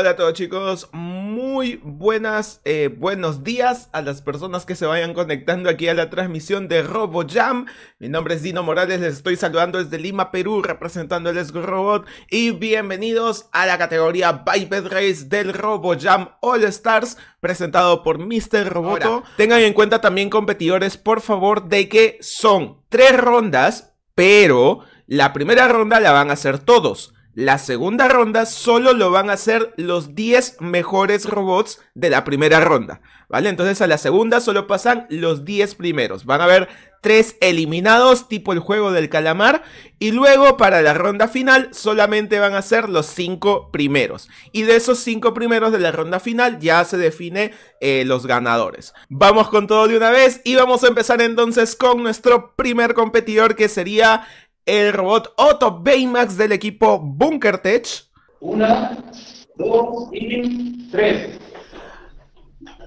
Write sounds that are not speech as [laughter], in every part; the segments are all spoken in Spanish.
Hola a todos chicos, muy buenas, eh, buenos días a las personas que se vayan conectando aquí a la transmisión de RoboJam. Mi nombre es Dino Morales, les estoy saludando desde Lima, Perú, representando el Esgo Robot y bienvenidos a la categoría Biped Race del RoboJam All Stars presentado por Mr. Robot. tengan en cuenta también competidores, por favor, de que son tres rondas, pero la primera ronda la van a hacer todos. La segunda ronda solo lo van a hacer los 10 mejores robots de la primera ronda, ¿vale? Entonces a la segunda solo pasan los 10 primeros. Van a haber 3 eliminados, tipo el juego del calamar, y luego para la ronda final solamente van a ser los 5 primeros. Y de esos 5 primeros de la ronda final ya se define eh, los ganadores. Vamos con todo de una vez y vamos a empezar entonces con nuestro primer competidor que sería el robot Otto Baymax del equipo Bunker Tech. Una, dos y tres.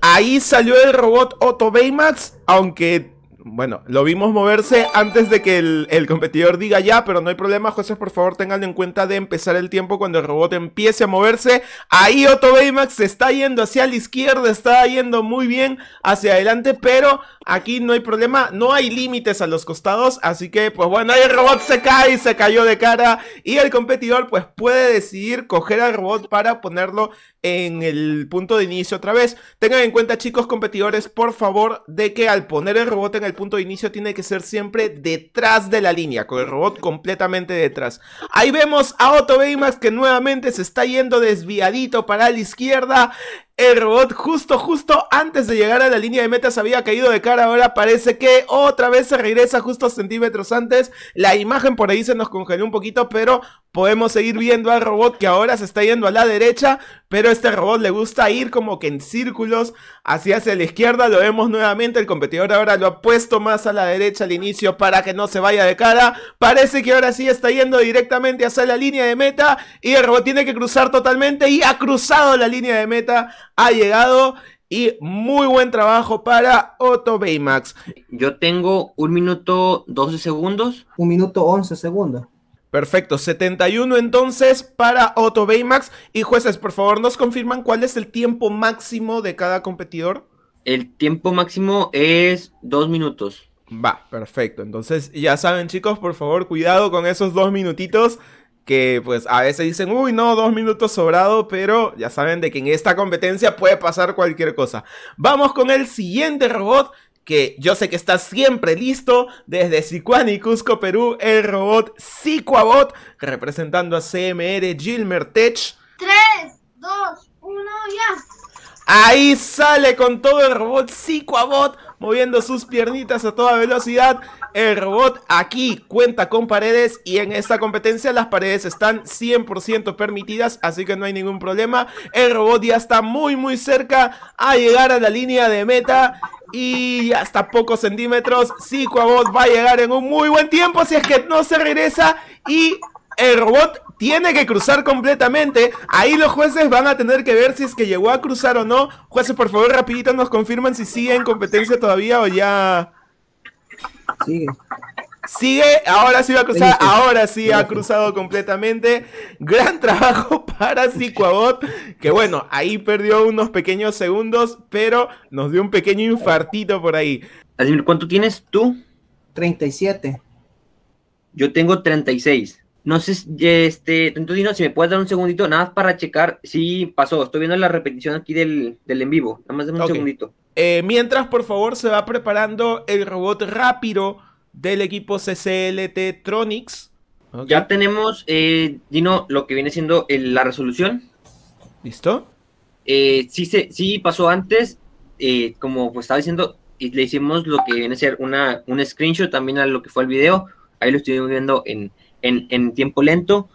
Ahí salió el robot Otto Baymax, aunque bueno, lo vimos moverse antes de que el, competidor diga ya, pero no hay problema, jueces, por favor tengan en cuenta de empezar el tiempo cuando el robot empiece a moverse. Ahí Otto Baymax se está yendo hacia la izquierda, está yendo muy bien hacia adelante, pero aquí no hay problema, no hay límites a los costados, así que pues bueno, ahí el robot se cae, se cayó de cara y el competidor pues puede decidir coger al robot para ponerlo en el punto de inicio otra vez. Tengan en cuenta chicos competidores, por favor, de que al poner el robot en el punto de inicio tiene que ser siempre detrás de la línea, con el robot completamente detrás. Ahí vemos a Otto que nuevamente se está yendo desviadito para la izquierda. El robot justo, justo antes de llegar a la línea de meta se había caído de cara. Ahora parece que otra vez se regresa justo centímetros antes. La imagen por ahí se nos congeló un poquito, pero podemos seguir viendo al robot que ahora se está yendo a la derecha. Pero este robot le gusta ir como que en círculos hacia, hacia la izquierda. Lo vemos nuevamente. El competidor ahora lo ha puesto más a la derecha al inicio para que no se vaya de cara. Parece que ahora sí está yendo directamente hacia la línea de meta. Y el robot tiene que cruzar totalmente y ha cruzado la línea de meta ha llegado y muy buen trabajo para Otto Baymax. Yo tengo un minuto 12 segundos. Un minuto 11 segundos. Perfecto, 71 entonces para Otto Baymax. Y jueces, por favor, nos confirman cuál es el tiempo máximo de cada competidor. El tiempo máximo es dos minutos. Va, perfecto. Entonces, ya saben, chicos, por favor, cuidado con esos dos minutitos que pues a veces dicen, uy, no, dos minutos sobrado, pero ya saben de que en esta competencia puede pasar cualquier cosa. Vamos con el siguiente robot, que yo sé que está siempre listo, desde y Cusco, Perú, el robot Siquabot, representando a CMR Gilmer Tech. 3, 2, 1, ya. Ahí sale con todo el robot Siquabot, moviendo sus piernitas a toda velocidad el robot aquí cuenta con paredes y en esta competencia las paredes están 100% permitidas, así que no hay ningún problema. El robot ya está muy muy cerca a llegar a la línea de meta y hasta pocos centímetros. Quabot va a llegar en un muy buen tiempo si es que no se regresa y el robot tiene que cruzar completamente. Ahí los jueces van a tener que ver si es que llegó a cruzar o no. Jueces, por favor, rapidito nos confirman si sigue en competencia todavía o ya Sigue. Sigue, ahora sí va a cruzar, ahora sí ha cruzado completamente. Gran trabajo [laughs] para Psicoabot, que bueno, ahí perdió unos pequeños segundos, pero nos dio un pequeño infartito por ahí. ¿cuánto tienes tú? 37. Yo tengo 36. No sé, este, si me puedes dar un segundito, nada más para checar si pasó. Estoy viendo la repetición aquí del, del en vivo. Nada más de un segundito. Eh, mientras, por favor, se va preparando el robot rápido del equipo CCLT Tronics. Ya tenemos, eh, Dino, lo que viene siendo la resolución. ¿Listo? Eh, sí, se, sí pasó antes, como pues estaba diciendo, le hicimos lo que viene a ser una, un screenshot también a lo que fue el video. Ahí lo estoy viendo en, en, tiempo lento.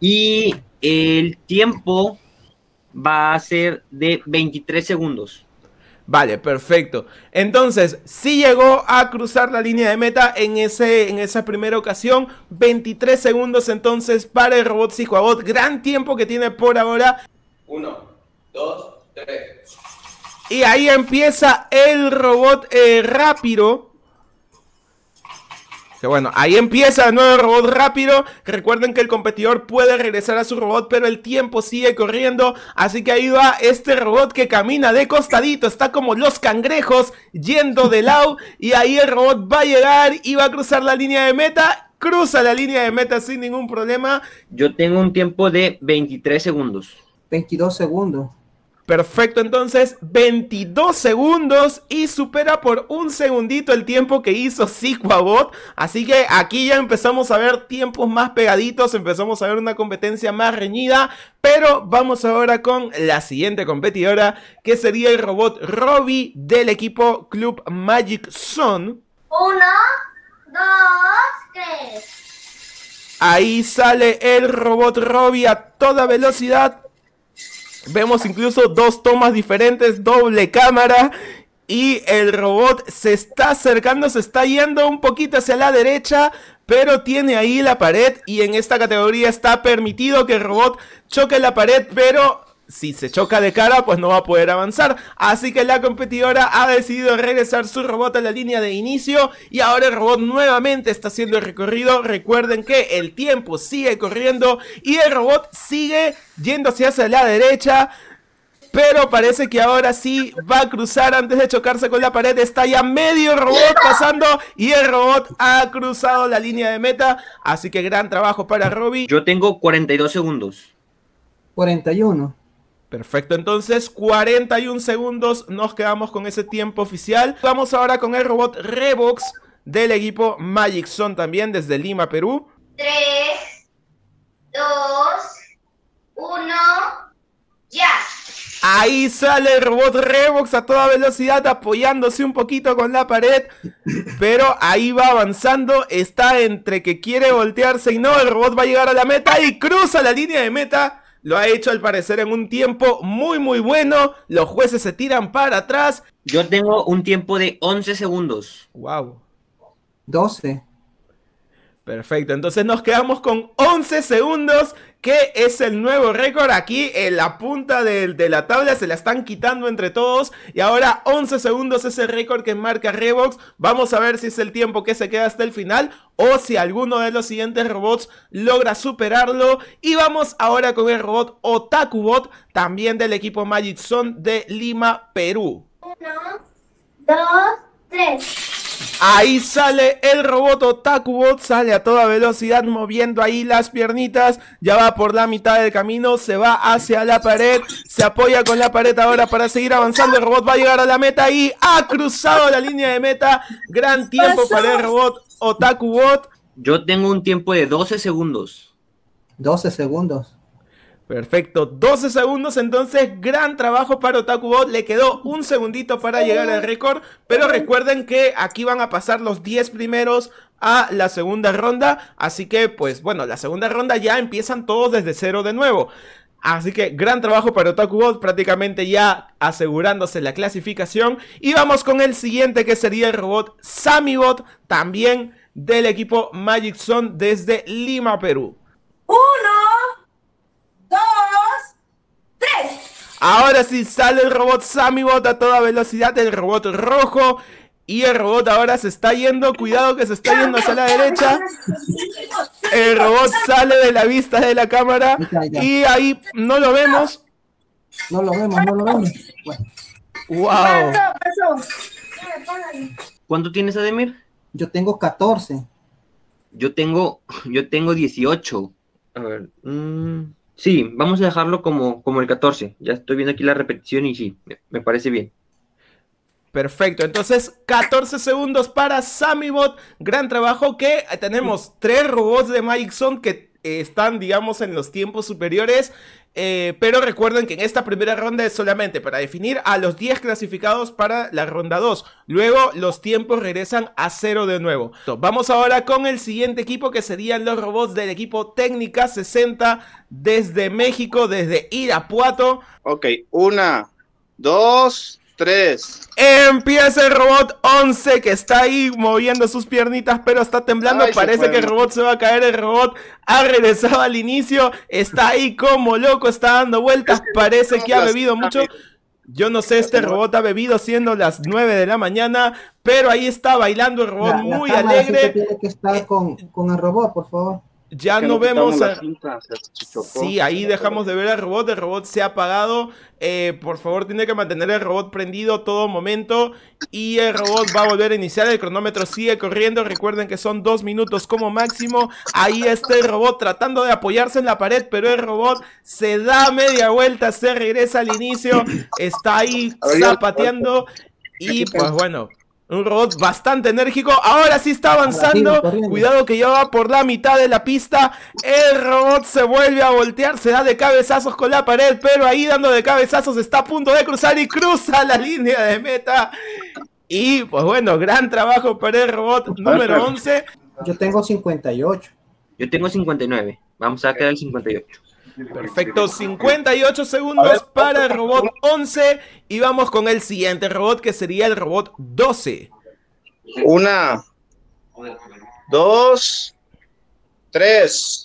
Y el tiempo va a ser de 23 segundos. Vale, perfecto. Entonces, si llegó a cruzar la línea de meta en, ese, en esa primera ocasión. 23 segundos entonces para el robot Psicoabot. Gran tiempo que tiene por ahora. Uno, dos, tres. Y ahí empieza el robot eh, rápido que bueno, ahí empieza el nuevo robot rápido. Recuerden que el competidor puede regresar a su robot, pero el tiempo sigue corriendo. Así que ahí va este robot que camina de costadito. Está como los cangrejos yendo de lado. Y ahí el robot va a llegar y va a cruzar la línea de meta. Cruza la línea de meta sin ningún problema. Yo tengo un tiempo de 23 segundos. 22 segundos. Perfecto, entonces 22 segundos y supera por un segundito el tiempo que hizo Bot. Así que aquí ya empezamos a ver tiempos más pegaditos, empezamos a ver una competencia más reñida. Pero vamos ahora con la siguiente competidora, que sería el robot Robby del equipo Club Magic Zone. Uno, dos, tres. Ahí sale el robot Robby a toda velocidad Vemos incluso dos tomas diferentes, doble cámara. Y el robot se está acercando, se está yendo un poquito hacia la derecha, pero tiene ahí la pared y en esta categoría está permitido que el robot choque la pared, pero si se choca de cara, pues no va a poder avanzar. Así que la competidora ha decidido regresar su robot a la línea de inicio y ahora el robot nuevamente está haciendo el recorrido. Recuerden que el tiempo sigue corriendo y el robot sigue yendo hacia la derecha. Pero parece que ahora sí va a cruzar antes de chocarse con la pared. Está ya medio robot pasando y el robot ha cruzado la línea de meta. Así que gran trabajo para Robbie. Yo tengo 42 segundos. 41. Perfecto, entonces 41 segundos nos quedamos con ese tiempo oficial. Vamos ahora con el robot Revox del equipo Magic también desde Lima, Perú. 3, 2, 1, ya. Ahí sale el robot Revox a toda velocidad, apoyándose un poquito con la pared. Pero ahí va avanzando. Está entre que quiere voltearse y no. El robot va a llegar a la meta y cruza la línea de meta. Lo ha hecho al parecer en un tiempo muy muy bueno. Los jueces se tiran para atrás. Yo tengo un tiempo de 11 segundos. Wow. 12. Perfecto, entonces nos quedamos con 11 segundos que es el nuevo récord aquí en la punta de, la tabla, se la están quitando entre todos y ahora 11 segundos es el récord que marca Revox, vamos a ver si es el tiempo que se queda hasta el final o si alguno de los siguientes robots logra superarlo y vamos ahora con el robot Otakubot, también del equipo Magic Zone de Lima, Perú. Uno, dos, tres. Ahí sale el robot Otakubot, sale a toda velocidad moviendo ahí las piernitas, ya va por la mitad del camino, se va hacia la pared, se apoya con la pared ahora para seguir avanzando, el robot va a llegar a la meta y ha cruzado la línea de meta, gran tiempo para el robot Otakubot. Yo tengo un tiempo de 12 segundos. 12 segundos. Perfecto, 12 segundos, entonces gran trabajo para OtakuBot, le quedó un segundito para llegar al récord, pero recuerden que aquí van a pasar los 10 primeros a la segunda ronda, así que pues bueno, la segunda ronda ya empiezan todos desde cero de nuevo. Así que gran trabajo para OtakuBot, prácticamente ya asegurándose la clasificación. Y vamos con el siguiente que sería el robot SamiBot, también del equipo Magic Zone desde Lima, Perú. ¡Uno! dos, tres. Ahora sí sale el robot bot a toda velocidad, el robot rojo. Y el robot ahora se está yendo, cuidado que se está yendo hacia la derecha. El robot sale de la vista de la cámara y ahí no lo vemos. No lo vemos, no lo vemos. Wow. ¿Cuánto tienes, Ademir? Yo tengo 14. Yo tengo, yo tengo 18. A ver. Mmm. Sí, vamos a dejarlo como, como el 14. Ya estoy viendo aquí la repetición y sí, me parece bien. Perfecto, entonces 14 segundos para Samibot. Gran trabajo que tenemos tres robots de Magic que eh, están, digamos, en los tiempos superiores. Eh, pero recuerden que en esta primera ronda es solamente para definir a los 10 clasificados para la ronda 2. Luego los tiempos regresan a cero de nuevo. Vamos ahora con el siguiente equipo que serían los robots del equipo Técnica 60 desde México, desde Irapuato. Ok, una, dos, 3. Empieza el robot 11 que está ahí moviendo sus piernitas, pero está temblando. Parece que el robot se va a caer. El robot ha regresado al inicio. Está ahí como loco, está dando vueltas. Este Parece que ha bebido mucho. Yo no sé, este robot ha bebido siendo las 9 de la mañana, pero ahí está bailando el robot muy alegre. Que que estar con el robot, por favor ya no vemos a... sí ahí dejamos de ver al robot el robot se ha apagado eh, por favor tiene que mantener el robot prendido todo momento y el robot va a volver a iniciar el cronómetro sigue corriendo recuerden que son dos minutos como máximo ahí está el robot tratando de apoyarse en la pared pero el robot se da media vuelta se regresa al inicio está ahí zapateando y pues bueno un robot bastante enérgico. Ahora sí está avanzando. Cuidado que ya va por la mitad de la pista. El robot se vuelve a voltear. Se da de cabezazos con la pared. Pero ahí dando de cabezazos está a punto de cruzar y cruza la línea de meta. Y pues bueno, gran trabajo para el robot número 11. Yo tengo 58. Yo tengo 59. Vamos a quedar el 58. Perfecto, 58 segundos para el robot 11 y vamos con el siguiente robot que sería el robot 12. Una, dos, tres.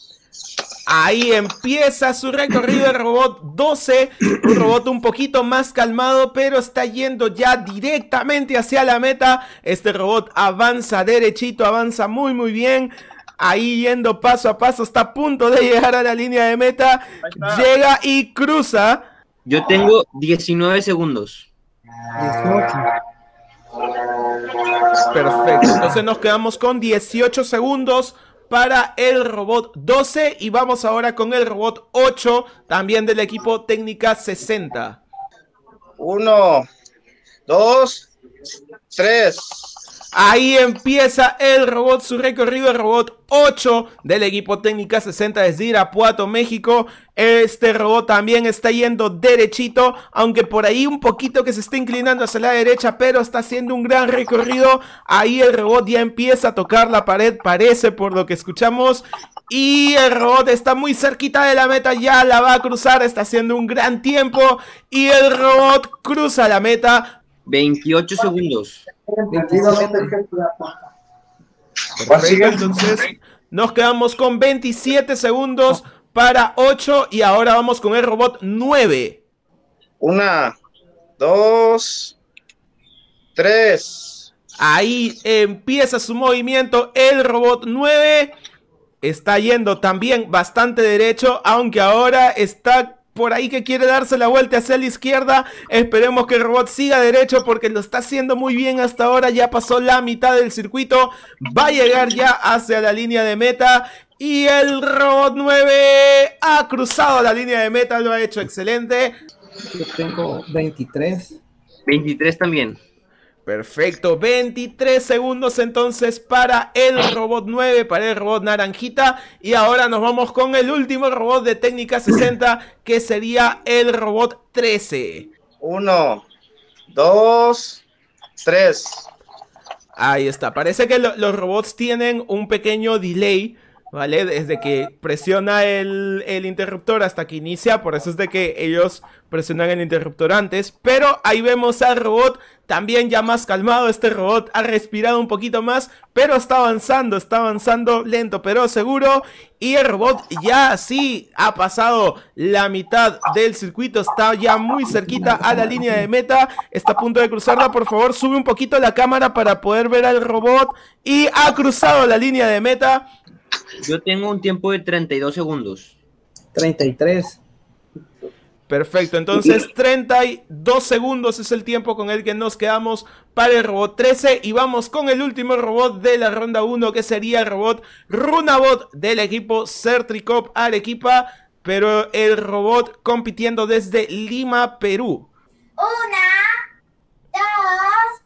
Ahí empieza su recorrido el robot 12, un robot un poquito más calmado, pero está yendo ya directamente hacia la meta. Este robot avanza derechito, avanza muy muy bien ahí yendo paso a paso, está a punto de llegar a la línea de meta, llega y cruza. Yo tengo 19 segundos. Perfecto, entonces nos quedamos con 18 segundos para el robot 12 y vamos ahora con el robot 8, también del equipo técnica 60. Uno, dos, tres. Ahí empieza el robot, su recorrido, el robot 8 del equipo técnica 60 desde Irapuato, México. Este robot también está yendo derechito, aunque por ahí un poquito que se está inclinando hacia la derecha, pero está haciendo un gran recorrido. Ahí el robot ya empieza a tocar la pared, parece por lo que escuchamos. Y el robot está muy cerquita de la meta, ya la va a cruzar, está haciendo un gran tiempo. Y el robot cruza la meta. 28 segundos entonces nos quedamos con 27 segundos para 8 y ahora vamos con el robot 9. Una, 2, 3, Ahí empieza su movimiento el robot 9. Está yendo también bastante derecho, aunque ahora está por ahí que quiere darse la vuelta hacia la izquierda. Esperemos que el robot siga derecho porque lo está haciendo muy bien hasta ahora. Ya pasó la mitad del circuito. Va a llegar ya hacia la línea de meta. Y el robot 9 ha cruzado la línea de meta. Lo ha hecho excelente. Yo tengo 23. 23 también. Perfecto, 23 segundos entonces para el robot 9, para el robot naranjita. Y ahora nos vamos con el último robot de técnica 60, que sería el robot 13. 1, 2, 3. Ahí está, parece que los robots tienen un pequeño delay ¿vale? Desde que presiona el, el, interruptor hasta que inicia, por eso es de que ellos presionan el interruptor antes, pero ahí vemos al robot también ya más calmado, este robot ha respirado un poquito más, pero está avanzando, está avanzando lento pero seguro, y el robot ya sí ha pasado la mitad del circuito, está ya muy cerquita a la línea de meta, está a punto de cruzarla, por favor sube un poquito la cámara para poder ver al robot, y ha cruzado la línea de meta, yo tengo un tiempo de 32 segundos. 33. Perfecto, entonces 32 segundos es el tiempo con el que nos quedamos para el robot 13 y vamos con el último robot de la ronda 1 que sería el robot Runabot del equipo Certricop Arequipa, pero el robot compitiendo desde Lima, Perú. Una, dos,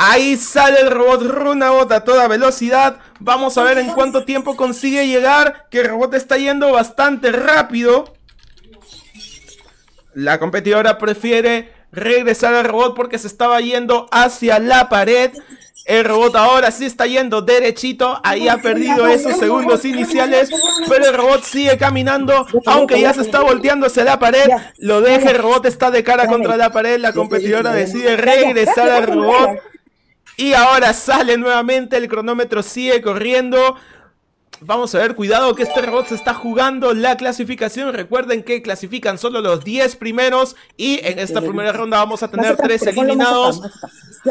Ahí sale el robot Runabot a toda velocidad. Vamos a ver en cuánto tiempo consigue llegar. Que el robot está yendo bastante rápido. La competidora prefiere regresar al robot porque se estaba yendo hacia la pared. El robot ahora sí está yendo derechito. Ahí ha perdido esos segundos iniciales. Pero el robot sigue caminando. Aunque ya se está volteando hacia la pared. Lo deja. El robot está de cara contra la pared. La competidora decide regresar al robot. Y ahora sale nuevamente, el cronómetro sigue corriendo. Vamos a ver, cuidado que este robot se está jugando la clasificación. Recuerden que clasifican solo los 10 primeros y en esta primera ronda vamos a tener 3 eliminados.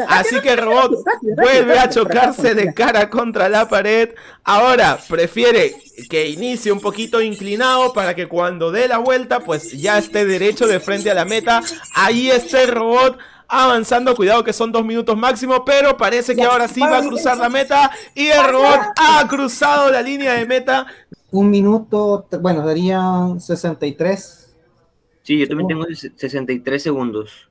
Así que el robot vuelve a chocarse de cara contra la pared. Ahora prefiere que inicie un poquito inclinado para que cuando dé la vuelta pues ya esté derecho de frente a la meta. Ahí está el robot avanzando. Cuidado que son dos minutos máximo, pero parece que ahora sí va a cruzar la meta y el robot ha cruzado la línea de meta. Un minuto, bueno, darían 63. Sí, yo también oh. tengo 63 segundos.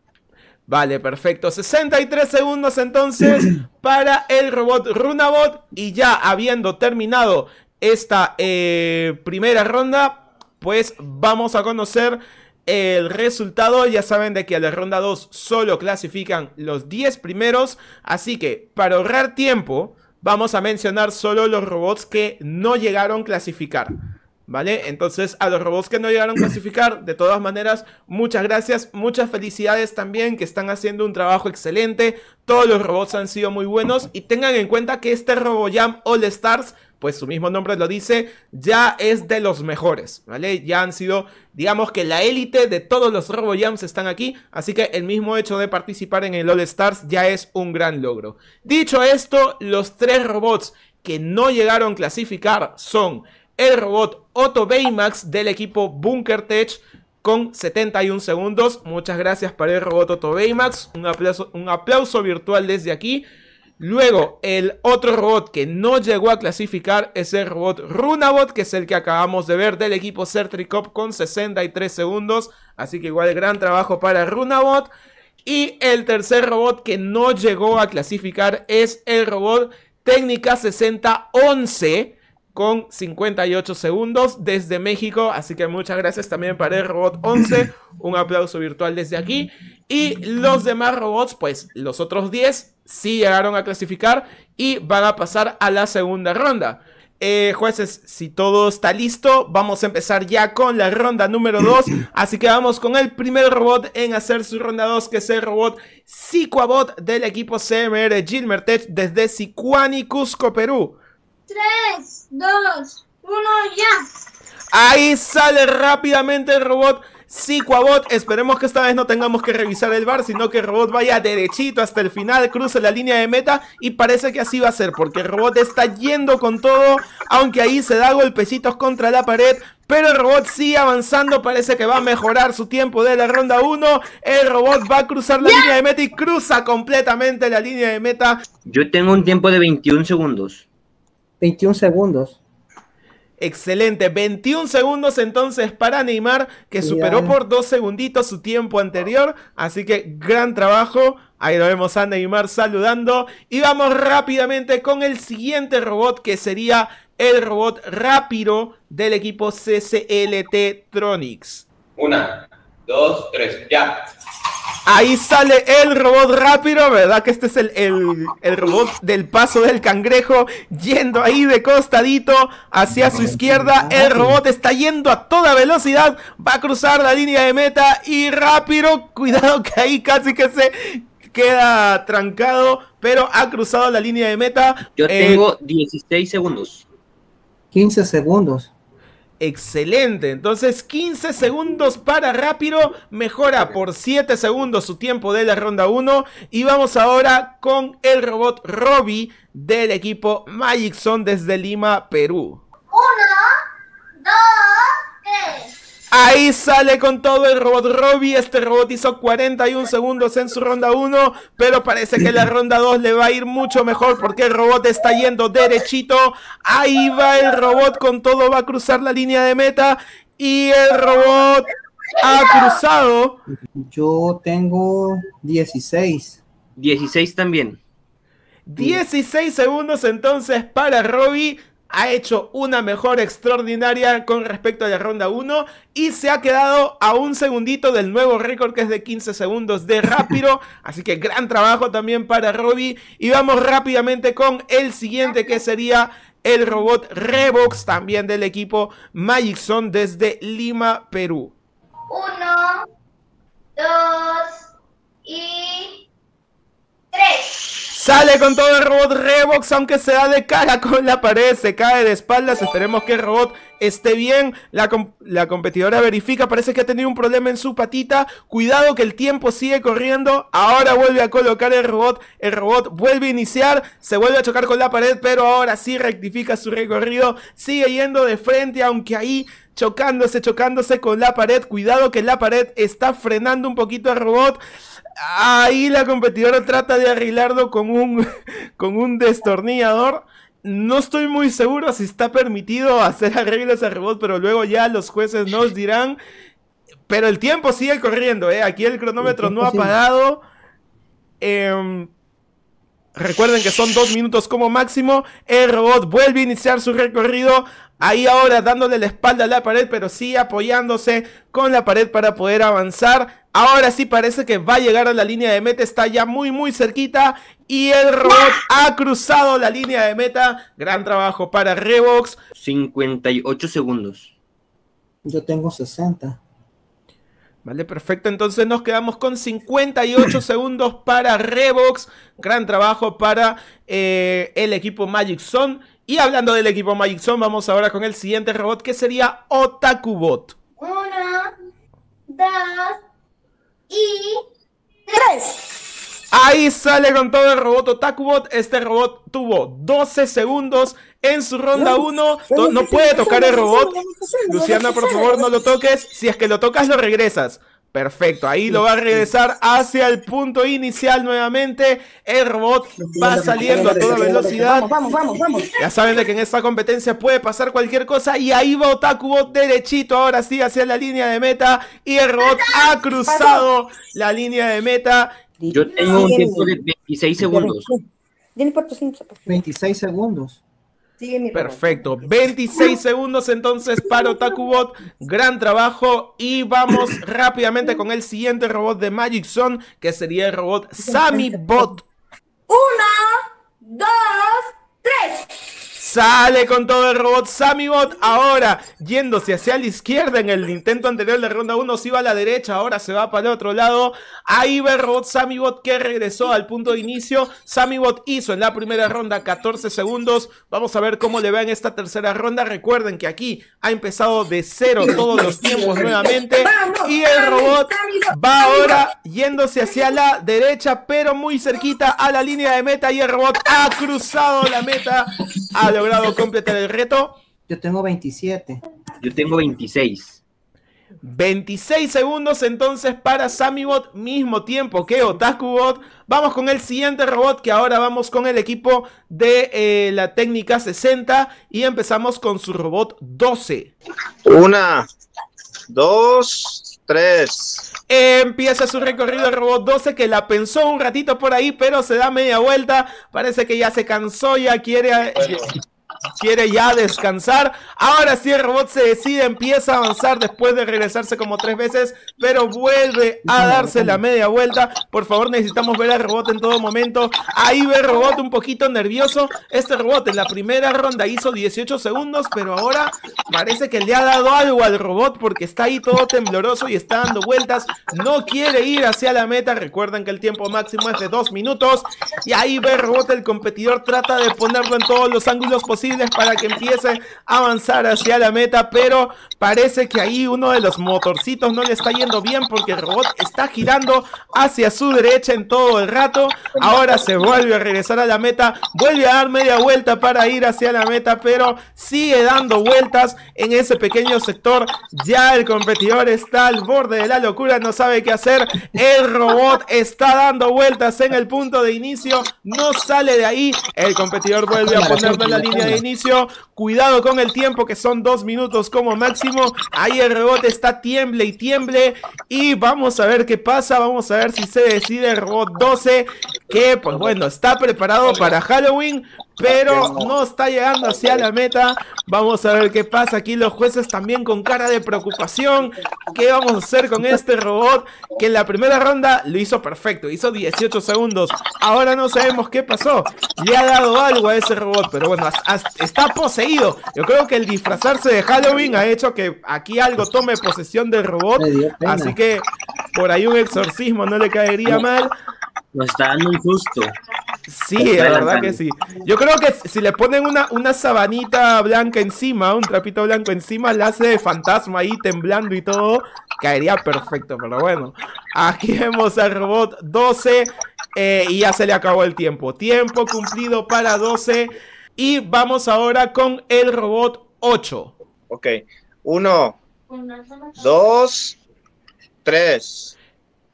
Vale, perfecto. 63 segundos entonces [clears throat] para el robot Runabot. Y ya habiendo terminado esta eh, primera ronda, pues vamos a conocer el resultado. Ya saben de que a la ronda 2 solo clasifican los 10 primeros. Así que para ahorrar tiempo, vamos a mencionar solo los robots que no llegaron a clasificar. ¿Vale? Entonces, a los robots que no llegaron a clasificar, de todas maneras, muchas gracias, muchas felicidades también, que están haciendo un trabajo excelente. Todos los robots han sido muy buenos y tengan en cuenta que este RoboJam All Stars pues su mismo nombre lo dice, ya es de los mejores, ¿vale? Ya han sido, digamos que la élite de todos los RoboJams están aquí, así que el mismo hecho de participar en el All Stars ya es un gran logro. Dicho esto, los tres robots que no llegaron a clasificar son el robot Otto Baymax del equipo Bunker Tech, con 71 segundos. Muchas gracias para el robot Otto Baymax. Un aplauso, un aplauso virtual desde aquí. Luego, el otro robot que no llegó a clasificar es el robot Runabot, que es el que acabamos de ver del equipo Certricop con 63 segundos. Así que igual gran trabajo para Runabot. Y el tercer robot que no llegó a clasificar es el robot Técnica 6011 con 58 segundos desde México. Así que muchas gracias también para el robot 11. [clears throat] Un aplauso virtual desde aquí. Y los demás robots, pues los otros 10 sí llegaron a clasificar y van a pasar a la segunda ronda. Eh, jueces, si todo está listo, vamos a empezar ya con la ronda número 2. [clears throat] Así que vamos con el primer robot en hacer su ronda 2, que es el robot Psicoabot del equipo CMR Gilmertech desde Sicuani, Cusco, Perú. 3, 2, 1, ya. Ahí sale rápidamente el robot Sí, Cuabot, esperemos que esta vez no tengamos que revisar el bar, sino que el robot vaya derechito hasta el final, cruce la línea de meta y parece que así va a ser, porque el robot está yendo con todo, aunque ahí se da golpecitos contra la pared, pero el robot sigue avanzando, parece que va a mejorar su tiempo de la ronda 1. El robot va a cruzar la línea de meta y cruza completamente la línea de meta. Yo tengo un tiempo de 21 segundos. 21 segundos. Excelente, 21 segundos entonces para Neymar, que superó por dos segunditos su tiempo anterior, así que gran trabajo. Ahí lo vemos a Neymar saludando. Y vamos rápidamente con el siguiente robot, que sería el robot rápido del equipo CCLT Tronics. Una, dos, tres, ya. Ahí sale el robot rápido, ¿verdad? Que este es el, robot del paso del cangrejo, yendo ahí de costadito hacia su izquierda. El robot está yendo a toda velocidad, va a cruzar la línea de meta y rápido, cuidado que ahí casi que se queda trancado, pero ha cruzado la línea de meta. Yo eh, tengo 16 segundos. 15 segundos. Excelente. Entonces 15 segundos para Rápido. Mejora por 7 segundos su tiempo de la ronda 1. Y vamos ahora con el robot Robby del equipo Magic Zone desde Lima, Perú. 1, 2, 3. Ahí sale con todo el robot Robby. Este robot hizo 41 segundos en su ronda 1, pero parece que la ronda 2 le va a ir mucho mejor porque el robot está yendo derechito. Ahí va el robot con todo, va a cruzar la línea de meta y el robot ha cruzado. Yo tengo 16. 16 también. 16 segundos entonces para Robbie ha hecho una mejora extraordinaria con respecto a la ronda 1 y se ha quedado a un segundito del nuevo récord que es de 15 segundos de rápido. [laughs] Así que gran trabajo también para Robbie. Y vamos rápidamente con el siguiente que sería el robot Revox también del equipo Magic Zone desde Lima, Perú. Uno, dos y tres. Sale con todo el robot Revox, aunque se da de cara [laughs] con la pared, se cae de espaldas. Esperemos que el robot esté bien. La, la, competidora verifica, parece que ha tenido un problema en su patita. Cuidado que el tiempo sigue corriendo. Ahora vuelve a colocar el robot. El robot vuelve a iniciar, se vuelve a chocar con la pared, pero ahora sí rectifica su recorrido. Sigue yendo de frente, aunque ahí chocándose, chocándose con la pared. Cuidado que la pared está frenando un poquito al robot. Ahí la competidora trata de arreglarlo con un [laughs] con un destornillador. No estoy muy seguro si está permitido hacer arreglos al robot pero luego ya los jueces nos dirán. Pero el tiempo sigue corriendo, ¿eh? Aquí el cronómetro no ha parado. Em, recuerden que son dos minutos como máximo. El robot vuelve a iniciar su recorrido. Ahí ahora dándole la espalda a la pared, pero sí apoyándose con la pared para poder avanzar. Ahora sí parece que va a llegar a la línea de meta, está ya muy muy cerquita y el robot ha cruzado la línea de meta. Gran trabajo para Revox. 58 segundos. Yo tengo 60. Vale, perfecto. Entonces nos quedamos con 58 [coughs] segundos para Revox. Gran trabajo para eh, el equipo Magic Zone. Y hablando del equipo Magic Zone, vamos ahora con el siguiente robot que sería Otakubot. Una, dos, y tres. Ahí sale con todo el robot Otakubot. Este robot tuvo 12 segundos en su ronda 1. no puede tocar el robot. Luciana, por favor, no lo toques. Si es que lo tocas, lo regresas. Perfecto, ahí lo va a regresar hacia el punto inicial nuevamente. El robot va saliendo a toda velocidad. Vamos, vamos, vamos, Ya saben de que en esta competencia puede pasar cualquier cosa. Y ahí va Otaku Bot derechito, ahora sí, hacia la línea de meta. Y el robot ha cruzado la línea de meta. Yo tengo un tiempo de 26 segundos. 26 segundos. Perfecto. 26 [laughs] segundos entonces para Otakubot. Gran trabajo. Y vamos [laughs] rápidamente con el siguiente robot de Magic Zone, que sería el robot Sammy Bot. Una, dos, tres. Sale con todo el robot Samibot. Ahora yéndose hacia la izquierda en el intento anterior de ronda 1. Se iba a la derecha. Ahora se va para el otro lado. Ahí va el robot Samibot que regresó al punto de inicio. Sammybot hizo en la primera ronda 14 segundos. Vamos a ver cómo le va en esta tercera ronda. Recuerden que aquí ha empezado de cero todos los tiempos nuevamente. Y el robot va ahora yéndose hacia la derecha, pero muy cerquita a la línea de meta. Y el robot ha cruzado la meta. A logrado completar el reto? Yo tengo 27. Yo tengo 26. 26 segundos entonces para Samibot, mismo tiempo que OtakuBot. Vamos con el siguiente robot que ahora vamos con el equipo de eh, la técnica 60 y empezamos con su robot 12. Una, dos, tres. Empieza su recorrido el robot 12 que la pensó un ratito por ahí, pero se da media vuelta. Parece que ya se cansó, ya quiere... Eh, quiere ya descansar. Ahora sí, el robot se decide, empieza a avanzar después de regresarse como tres veces, pero vuelve a darse la media vuelta. Por favor, necesitamos ver al robot en todo momento. Ahí ve el robot un poquito nervioso. Este robot en la primera ronda hizo 18 segundos, pero ahora parece que le ha dado algo al robot porque está ahí todo tembloroso y está dando vueltas. No quiere ir hacia la meta. Recuerden que el tiempo máximo es de dos minutos. Y ahí ve el robot, el competidor trata de ponerlo en todos los ángulos posibles para que empiece a avanzar hacia la meta, pero parece que ahí uno de los motorcitos no le está yendo bien porque el robot está girando hacia su derecha en todo el rato. Ahora se vuelve a regresar a la meta, vuelve a dar media vuelta para ir hacia la meta, pero sigue dando vueltas en ese pequeño sector. Ya el competidor está al borde de la locura, no sabe qué hacer. El robot está dando vueltas en el punto de inicio, no sale de ahí. El competidor vuelve a ponerlo en la línea de inicio. Cuidado con el tiempo, que son dos minutos como máximo. Ahí el rebote está tiemble y tiemble. Y vamos a ver qué pasa. Vamos a ver si se decide el robot 12. Que, pues bueno, está preparado para Halloween pero no está llegando hacia la meta. Vamos a ver qué pasa aquí. Los jueces también con cara de preocupación. ¿Qué vamos a hacer con este robot? Que en la primera ronda lo hizo perfecto, hizo 18 segundos. Ahora no sabemos qué pasó. Le ha dado algo a ese robot, pero bueno, está poseído. Yo creo que el disfrazarse de Halloween ha hecho que aquí algo tome posesión del robot. Así que por ahí un exorcismo no le caería mal. No está dando un Sí, la verdad que sí. Yo creo que si le ponen una, una sabanita blanca encima, un trapito blanco encima, la hace de fantasma ahí temblando y todo, caería perfecto, pero bueno. Aquí [laughs] vemos al robot 12 eh, y ya se le acabó el tiempo. Tiempo cumplido para 12 y vamos ahora con el robot 8. Ok, uno, dos, tres.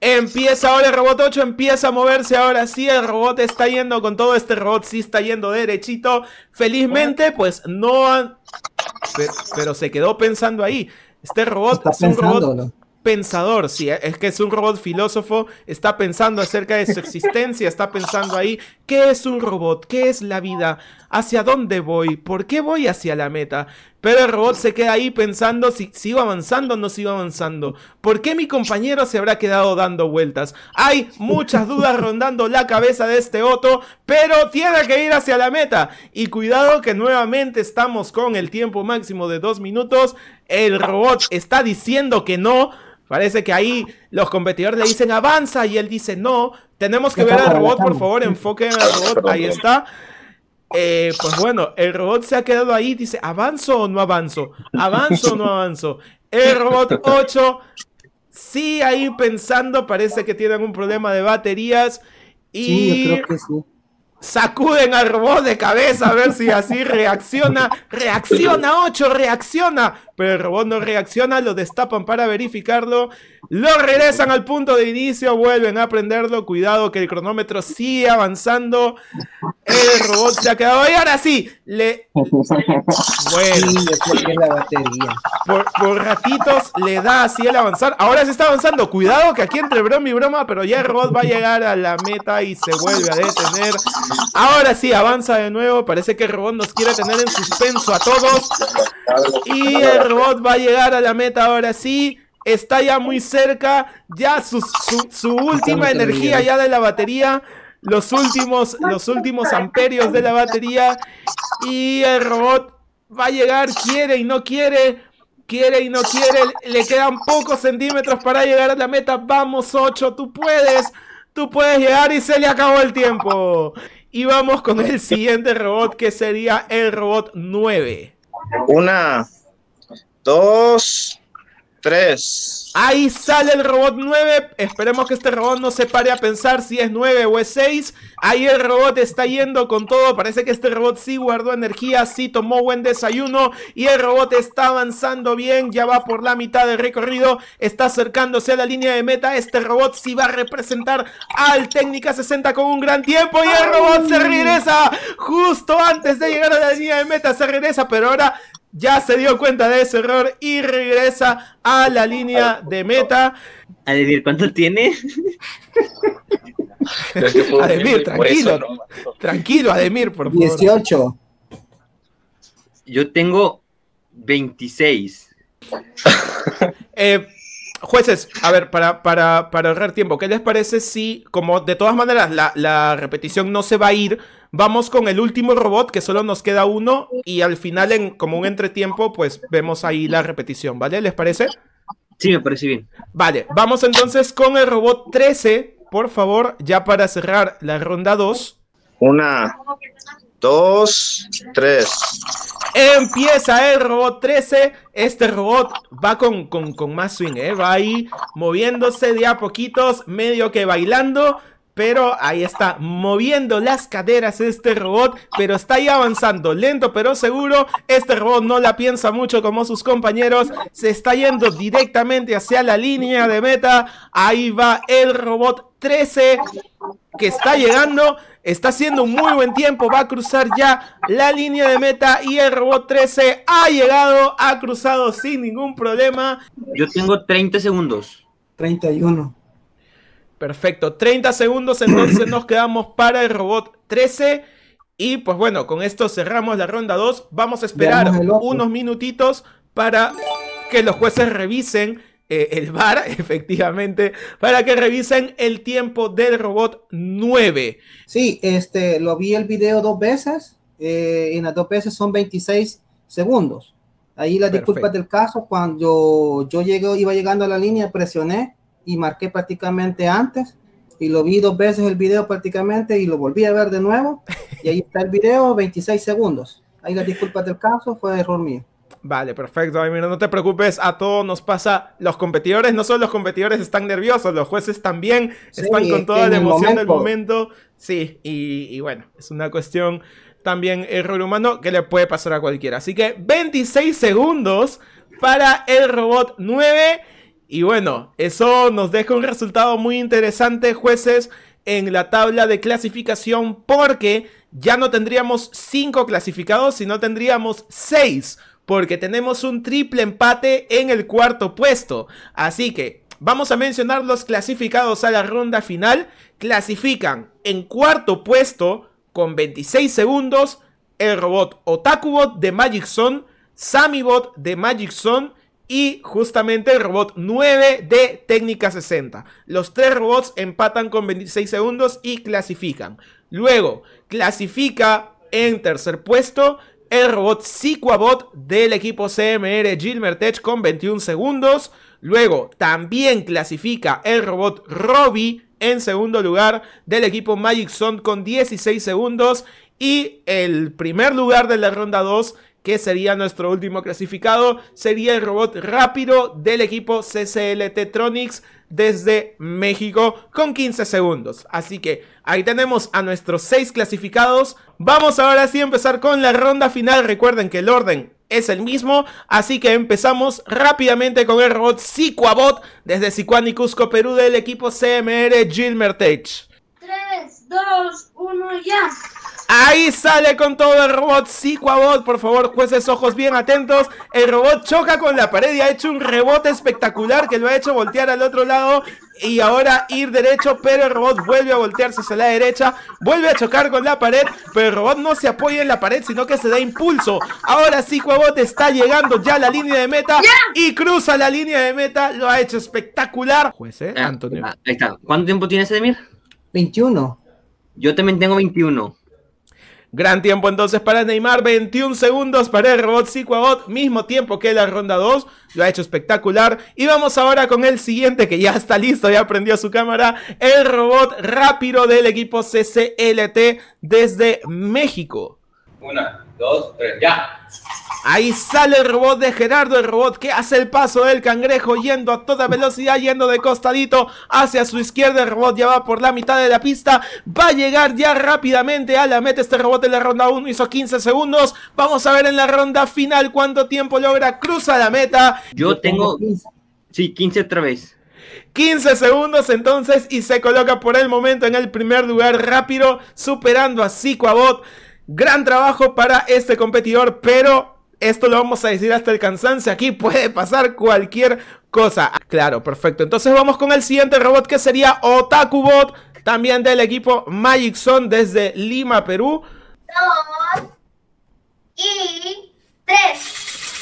Empieza ahora el robot 8, empieza a moverse ahora sí, el robot está yendo con todo, este robot sí está yendo derechito. Felizmente, pues no... Pero, pero se quedó pensando ahí. Este robot está es robot pensador, sí, eh, es que es un robot filósofo, está pensando acerca de su existencia, está pensando ahí, ¿qué es un robot? ¿Qué es la vida? ¿Hacia dónde voy? ¿Por qué voy hacia la meta? Pero el robot se queda ahí pensando si sigo avanzando o no sigo avanzando. ¿Por qué mi compañero se habrá quedado dando vueltas? Hay muchas dudas rondando la cabeza de este otro. pero tiene que ir hacia la meta. Y cuidado que nuevamente estamos con el tiempo máximo de dos minutos. El robot está diciendo que no. Parece que ahí los competidores le dicen avanza y él dice no, tenemos que ver al robot, por favor, enfoquen al robot, ahí está. Eh, pues bueno, el robot se ha quedado ahí, dice avanzo o no avanzo, avanzo o no avanzo. El robot 8, [laughs] sí, ahí pensando, parece que tienen un problema de baterías. Y sí, yo creo que sí sacuden al robot de cabeza a ver si así reacciona. Reacciona 8, reacciona. Pero el robot no reacciona, lo destapan para verificarlo lo regresan al punto de inicio, vuelven a aprenderlo Cuidado que el cronómetro sigue avanzando. El robot se ha quedado. ahí, ahora sí, le. Bueno. Sí, la batería. Por, ratitos le da así el avanzar. Ahora se está avanzando. Cuidado que aquí entre broma y broma, pero ya el robot va a llegar a la meta y se vuelve a detener. Ahora sí, avanza de nuevo. Parece que el robot nos quiere tener en suspenso a todos. Y el robot va a llegar a la meta ahora sí está ya muy cerca, ya su, última energía ya de la batería, los últimos, los últimos amperios de la batería y el robot va a llegar, quiere y no quiere, quiere y no quiere, le quedan pocos centímetros para llegar a la meta, vamos 8, tú puedes, tú puedes llegar y se le acabó el tiempo. Y vamos con el siguiente robot que sería el robot 9. Una, dos, 3. Ahí sale el robot 9. Esperemos que este robot no se pare a pensar si es 9 o es 6. Ahí el robot está yendo con todo. Parece que este robot sí guardó energía, sí tomó buen desayuno. Y el robot está avanzando bien. Ya va por la mitad del recorrido. Está acercándose a la línea de meta. Este robot sí va a representar al Técnica 60 con un gran tiempo. Y el robot se regresa justo antes de llegar a la línea de meta. Se regresa, pero ahora ya se dio cuenta de ese error y regresa a la línea de meta. Ademir, ¿cuánto tiene? Ademir, tranquilo. Tranquilo, Ademir, por favor. 18. Yo tengo 26. [laughs] Eh, jueces, a ver, para, para, ahorrar tiempo, ¿qué les parece si, como de todas maneras la, la repetición no se va a ir, Vamos con el último robot, que solo nos queda uno, y al final, en como un entretiempo, pues vemos ahí la repetición, ¿vale? ¿Les parece? Sí, me parece bien. Vale, vamos entonces con el robot 13, por favor, ya para cerrar la ronda 2. Una, dos, tres. Empieza el robot 13. Este robot va con, con, con más swing, ¿eh? va ahí moviéndose de a poquitos, medio que bailando. Pero ahí está, moviendo las caderas este robot, pero está ahí avanzando, lento pero seguro. Este robot no la piensa mucho como sus compañeros, se está yendo directamente hacia la línea de meta. Ahí va el robot 13 que está llegando, está haciendo un muy buen tiempo, va a cruzar ya la línea de meta y el robot 13 ha llegado, ha cruzado sin ningún problema. Yo tengo 30 segundos. 31. Perfecto. 30 segundos entonces nos quedamos para el robot 13. Y pues bueno, con esto cerramos la ronda 2. Vamos a esperar unos minutitos para que los jueces revisen eh, el bar, [laughs] efectivamente, para que revisen el tiempo del robot 9. Sí, este, lo vi el video dos veces. Eh, en las dos veces son 26 segundos. Ahí las disculpa del caso, cuando yo llegué, iba llegando a la línea, presioné y marqué prácticamente antes y lo vi dos veces el video prácticamente y lo volví a ver de nuevo y ahí está el video, 26 segundos. Ahí las disculpas del caso, fue error mío. Vale, perfecto. mira, no te preocupes, a todos nos pasa. Los competidores, no solo los competidores están nerviosos, los jueces también están con toda la emoción del momento. Sí, y, y bueno, es una cuestión también error humano que le puede pasar a cualquiera. Así que 26 segundos para el robot 9. Y bueno, eso nos deja un resultado muy interesante, jueces, en la tabla de clasificación porque ya no tendríamos 5 clasificados, sino tendríamos 6, porque tenemos un triple empate en el cuarto puesto. Así que vamos a mencionar los clasificados a la ronda final. Clasifican en cuarto puesto con 26 segundos el robot Otakubot de Magic Zone, Samibot de Magic Zone, y justamente el robot 9 de técnica 60. Los tres robots empatan con 26 segundos y clasifican. Luego, clasifica en tercer puesto el robot Psiquabot del equipo CMR Gilmertech con 21 segundos. Luego, también clasifica el robot Robby en segundo lugar del equipo Magic son con 16 segundos. Y el primer lugar de la ronda 2 que sería nuestro último clasificado, sería el robot rápido del equipo CCL Tronics desde México con 15 segundos. Así que ahí tenemos a nuestros 6 clasificados. Vamos ahora sí a empezar con la ronda final. Recuerden que el orden es el mismo, así que empezamos rápidamente con el robot Siquabot desde Sicuán y Cusco, Perú del equipo CMR Gilmer Tech. 3, 2, 1, ya. Ahí sale con todo el robot Psicoabot. Por favor, jueces, ojos bien atentos. El robot choca con la pared y ha hecho un rebote espectacular que lo ha hecho voltear al otro lado y ahora ir derecho, pero el robot vuelve a voltearse hacia la derecha, vuelve a chocar con la pared, pero el robot no se apoya en la pared, sino que se da impulso. Ahora sí, está llegando ya a la línea de meta y cruza la línea de meta, lo ha hecho espectacular. jueces, ah, Antonio. Ah, ahí está. ¿Cuánto tiempo tiene Sedemir? 21. Yo también tengo 21. Gran tiempo entonces para Neymar, 21 segundos para el robot bot mismo tiempo que la ronda 2, lo ha hecho espectacular. Y vamos ahora con el siguiente que ya está listo, ya prendió su cámara, el robot rápido del equipo CCLT desde México. Una, dos, tres, ya. Ahí sale el robot de Gerardo, el robot que hace el paso del cangrejo yendo a toda velocidad, yendo de costadito hacia su izquierda. El robot ya va por la mitad de la pista, va a llegar ya rápidamente a la meta. Este robot en la ronda 1 hizo 15 segundos. Vamos a ver en la ronda final cuánto tiempo logra. Cruza la meta. Yo tengo. Sí, 15 otra vez. 15 segundos entonces y se coloca por el momento en el primer lugar rápido, superando a bot, Gran trabajo para este competidor, pero esto lo vamos a decir hasta el cansancio. Aquí puede pasar cualquier cosa. Ah, claro, perfecto. Entonces vamos con el siguiente robot que sería Otakubot, también del equipo Magic desde Lima, Perú. y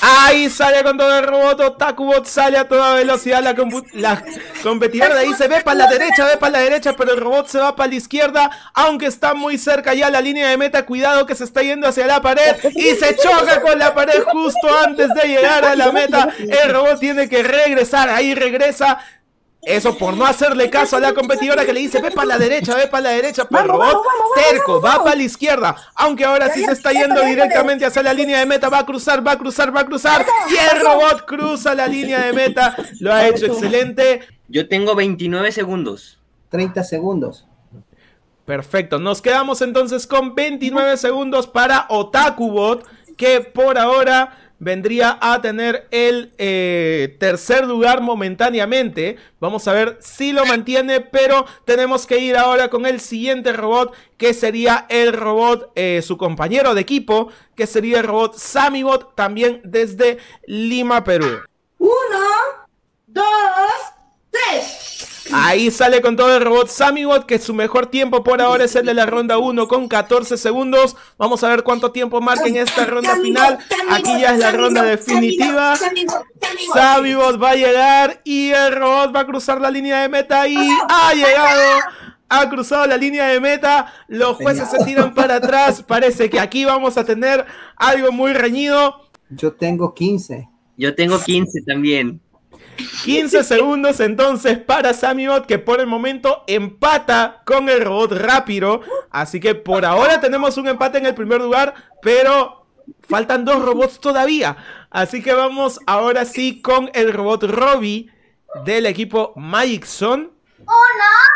Ahí sale con todo el robot, Otakubot sale a toda velocidad, la, la competidora ahí se ve para la derecha, ve para la derecha, pero el robot se va para la izquierda, aunque está muy cerca ya la línea de meta, cuidado que se está yendo hacia la pared y se choca con la pared justo antes de llegar a la meta, el robot tiene que regresar, ahí regresa, eso por no hacerle caso a la competidora que le dice, ve para la derecha, ve para la derecha, robot Terco, va para la izquierda. Aunque ahora sí se está yendo directamente hacia la línea de meta. Va a cruzar, va a cruzar, va a cruzar. Y el robot cruza la línea de meta. Lo ha hecho excelente. Yo tengo 29 segundos. 30 segundos. Perfecto. Nos quedamos entonces con 29 segundos para Otakubot, que por ahora vendría a tener el eh, tercer lugar momentáneamente. Vamos a ver si lo mantiene, pero tenemos que ir ahora con el siguiente robot, que sería el robot, eh, su compañero de equipo, que sería el robot Samibot, también desde Lima, Perú. Uno, dos, tres. Ahí sale con todo el robot Samibot, que su mejor tiempo por ahora es el de la ronda 1 con 14 segundos. Vamos a ver cuánto tiempo marca en esta ronda final. Aquí ya es la ronda definitiva. Samibot va a llegar y el robot va a cruzar la línea de meta y ha llegado ha cruzado la línea de meta, los jueces se tiran para atrás, parece que aquí vamos a tener algo muy reñido. Yo tengo 15. Yo tengo 15 también. 15 segundos entonces para Bot, que por el momento empata con el robot Rápido. Así que por ahora tenemos un empate en el primer lugar, pero faltan dos robots todavía. Así que vamos ahora sí con el robot Robbie del equipo Magic Son. ¡Hola! Oh,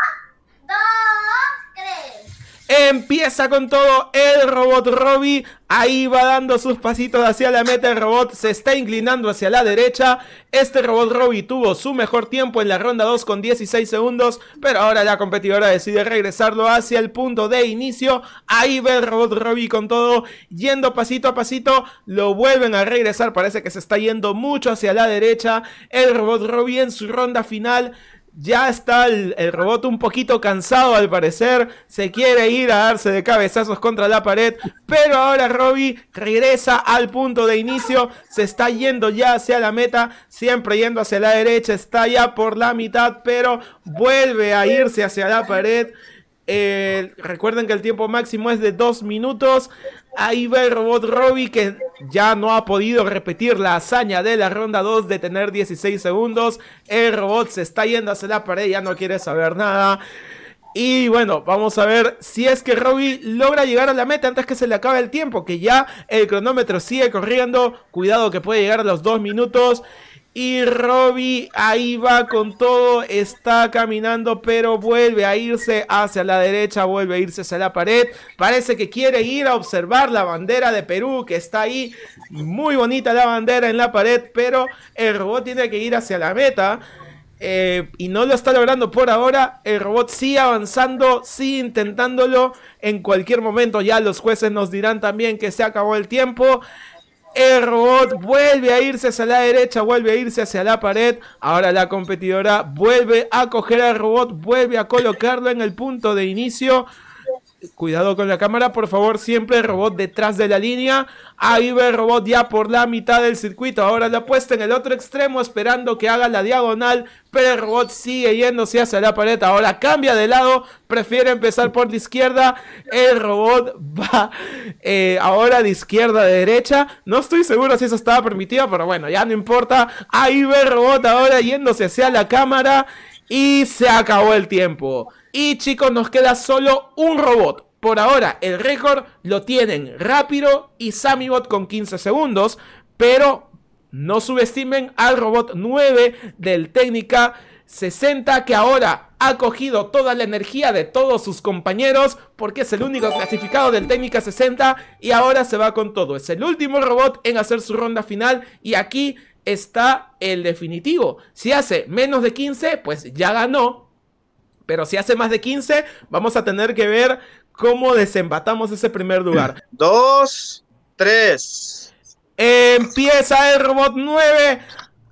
Empieza con todo el robot Robby Ahí va dando sus pasitos hacia la meta. El robot se está inclinando hacia la derecha. Este robot Robby tuvo su mejor tiempo en la ronda 2 con 16 segundos. Pero ahora la competidora decide regresarlo hacia el punto de inicio. Ahí ve el robot Robby con todo. Yendo pasito a pasito. Lo vuelven a regresar. Parece que se está yendo mucho hacia la derecha. El robot Robby en su ronda final ya está el, robot un poquito cansado al parecer, se quiere ir a darse de cabezazos contra la pared, pero ahora Robbie regresa al punto de inicio, se está yendo ya hacia la meta, siempre yendo hacia la derecha, está ya por la mitad, pero vuelve a irse hacia la pared. Eh, recuerden que el tiempo máximo es de 2 minutos. Ahí va el robot Robby que ya no ha podido repetir la hazaña de la ronda 2 de tener 16 segundos. El robot se está yendo hacia la pared, ya no quiere saber nada. Y bueno, vamos a ver si es que Robby logra llegar a la meta antes que se le acabe el tiempo, que ya el cronómetro sigue corriendo. Cuidado que puede llegar a los 2 minutos. Y Robby ahí va con todo, está caminando, pero vuelve a irse hacia la derecha, vuelve a irse hacia la pared. Parece que quiere ir a observar la bandera de Perú que está ahí. Muy bonita la bandera en la pared, pero el robot tiene que ir hacia la meta. Eh, y no lo está logrando por ahora. El robot sigue avanzando, sigue intentándolo. En cualquier momento ya los jueces nos dirán también que se acabó el tiempo. El robot vuelve a irse hacia la derecha, vuelve a irse hacia la pared. Ahora la competidora vuelve a coger al robot, vuelve a colocarlo en el punto de inicio. Cuidado con la cámara, por favor. Siempre el robot detrás de la línea. Ahí ve el robot ya por la mitad del circuito. Ahora la puesta en el otro extremo, esperando que haga la diagonal. Pero el robot sigue yéndose hacia la pared. Ahora cambia de lado. Prefiere empezar por la izquierda. El robot [laughs] va eh, ahora de izquierda a derecha. No estoy seguro si eso estaba permitido, pero bueno, ya no importa. Ahí ve el robot ahora yéndose hacia la cámara. Y se acabó el tiempo. Y chicos, nos queda solo un robot. Por ahora, el récord lo tienen Rápido y Samibot con 15 segundos. Pero no subestimen al robot 9 del Técnica 60 que ahora ha cogido toda la energía de todos sus compañeros porque es el único clasificado del Técnica 60 y ahora se va con todo. Es el último robot en hacer su ronda final y aquí está el definitivo. Si hace menos de 15, pues ya ganó pero si hace más de 15, vamos a tener que ver cómo desembatamos ese primer lugar. [clears throat] Dos, tres. Empieza el robot 9.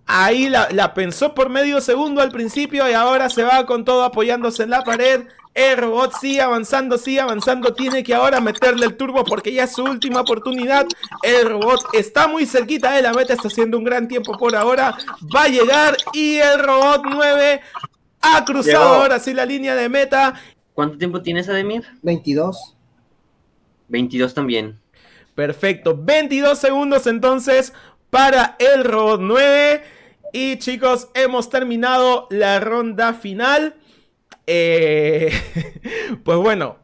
Ahí la, pensó por medio segundo al principio y ahora se va con todo apoyándose en la pared. El robot sigue avanzando, sigue avanzando. Tiene que ahora meterle el turbo porque ya es su última oportunidad. El robot está muy cerquita de la meta, está haciendo un gran tiempo por ahora. Va a llegar y el robot 9 ha cruzado ahora sí la línea de meta. ¿Cuánto tiempo tienes, Ademir? 22. 22 también. Perfecto. 22 segundos entonces para el robot 9. Y chicos, hemos terminado la ronda final. Eh, [laughs] pues bueno.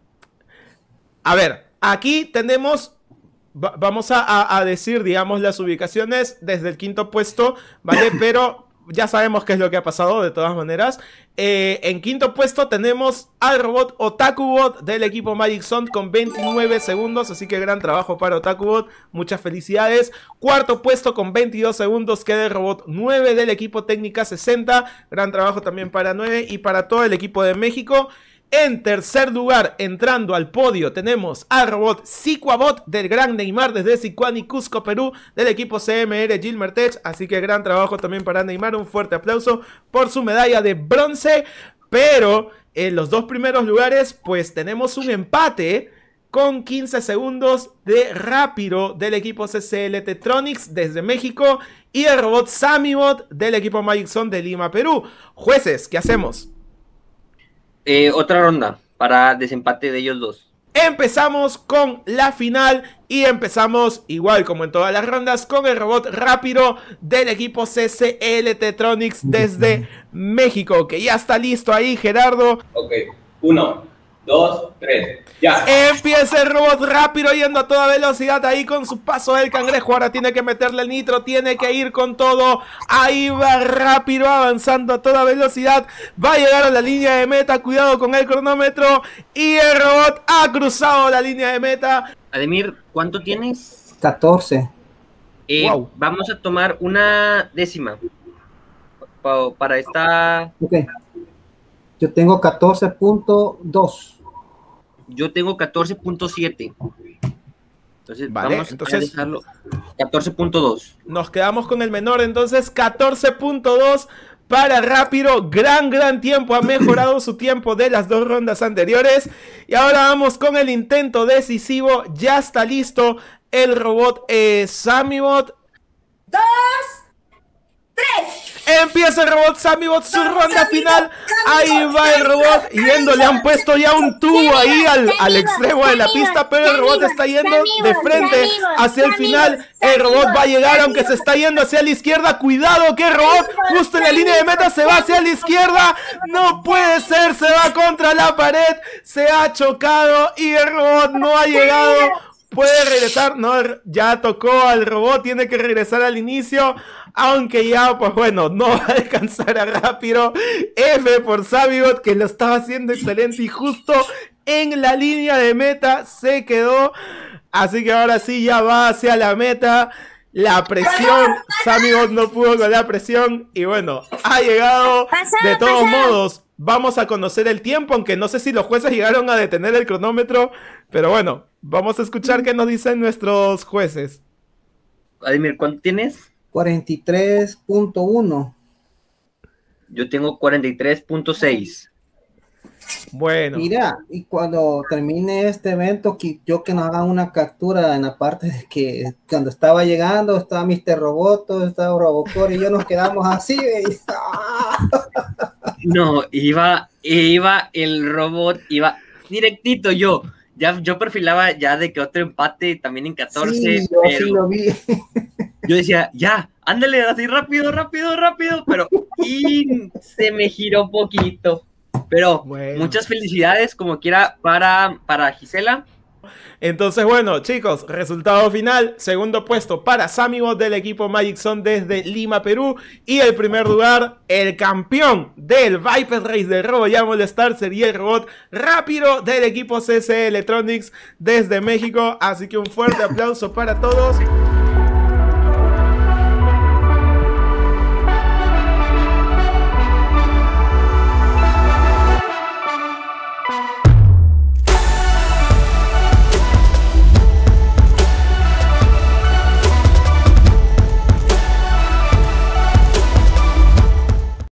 A ver, aquí tenemos vamos a, a, decir, digamos, las ubicaciones desde el quinto puesto, ¿vale? [coughs] Pero ya sabemos qué es lo que ha pasado, de todas maneras. Eh, en quinto puesto tenemos al robot Otakubot del equipo Magic Sound con 29 segundos, así que gran trabajo para Otakubot, muchas felicidades. Cuarto puesto con 22 segundos queda el robot 9 del equipo Técnica 60, gran trabajo también para 9 y para todo el equipo de México. En tercer lugar, entrando al podio, tenemos al robot Sicuabot del gran Neymar desde y Cusco, Perú, del equipo CMR Gilmertech. Así que gran trabajo también para Neymar. Un fuerte aplauso por su medalla de bronce. Pero en los dos primeros lugares, pues tenemos un empate con 15 segundos de Rápido del equipo CCL Tetronics desde México y el robot Samibot del equipo Magic Zone de Lima, Perú. Jueces, ¿qué hacemos? Eh, otra ronda para desempate de ellos dos. Empezamos con la final y empezamos igual como en todas las rondas con el robot rápido del equipo CCL Tetronics desde México, que ya está listo ahí Gerardo. Ok, uno, dos, tres. Ya. Empieza el robot rápido yendo a toda velocidad ahí con su paso del cangrejo. Ahora tiene que meterle el nitro, tiene que ir con todo. Ahí va rápido avanzando a toda velocidad. Va a llegar a la línea de meta. Cuidado con el cronómetro. Y el robot ha cruzado la línea de meta. Ademir, ¿cuánto tienes? 14. Eh, vamos a tomar una décima para esta. Ok. Yo tengo 14.2. Yo tengo 14.7. Entonces, vamos entonces, a dejarlo 14.2. Nos quedamos con el menor, entonces 14.2 para Rápido. Gran, gran tiempo. Ha mejorado su tiempo de las dos rondas anteriores. Y ahora vamos con el intento decisivo. Ya está listo el robot eh, Samibot. Dos, tres. Empieza el robot Sammy Bot su ronda final. Ahí va el robot yendo. Le han puesto ya un tubo ahí al, al extremo de la pista, pero el robot está yendo de frente hacia el final. El robot va a llegar, aunque se está yendo hacia la izquierda. Cuidado que el robot justo en la línea de meta se va hacia la izquierda. No puede ser, se va contra la pared. Se ha chocado y el robot no ha llegado. Puede regresar, no, ya tocó al robot, tiene que regresar al inicio. Aunque ya, pues bueno, no va a descansar a Rápido. F por Sabiot, que lo estaba haciendo excelente y justo en la línea de meta se quedó. Así que ahora sí ya va hacia la meta. La presión, Sabiot no pudo con la presión y bueno, ha llegado de todos modos vamos a conocer el tiempo, aunque no sé si los jueces llegaron a detener el cronómetro, pero bueno, vamos a escuchar mm. qué nos dicen nuestros jueces. Vladimir, ¿cuánto tienes? 43.1. Yo tengo 43.6. Bueno. Mira, y cuando termine este evento, que yo que nos haga una captura en la parte de que cuando estaba llegando, estaba Mr. Roboto, estaba Robocor y yo nos quedamos así. [laughs] no, iba, iba el robot, iba directito yo ya yo perfilaba ya de que otro empate también en 14. yo [laughs] Yo decía, ya, ándale así rápido, rápido, rápido, pero y se me giró poquito. Pero muchas felicidades como quiera para, para Gisela. Entonces, bueno, chicos, resultado final. Segundo puesto para Bot del equipo Magic Son desde Lima, Perú. Y el primer lugar, el campeón del Viper Race del Robo molestar. sería el robot rápido del equipo CC Electronics desde México. Así que un fuerte aplauso para todos.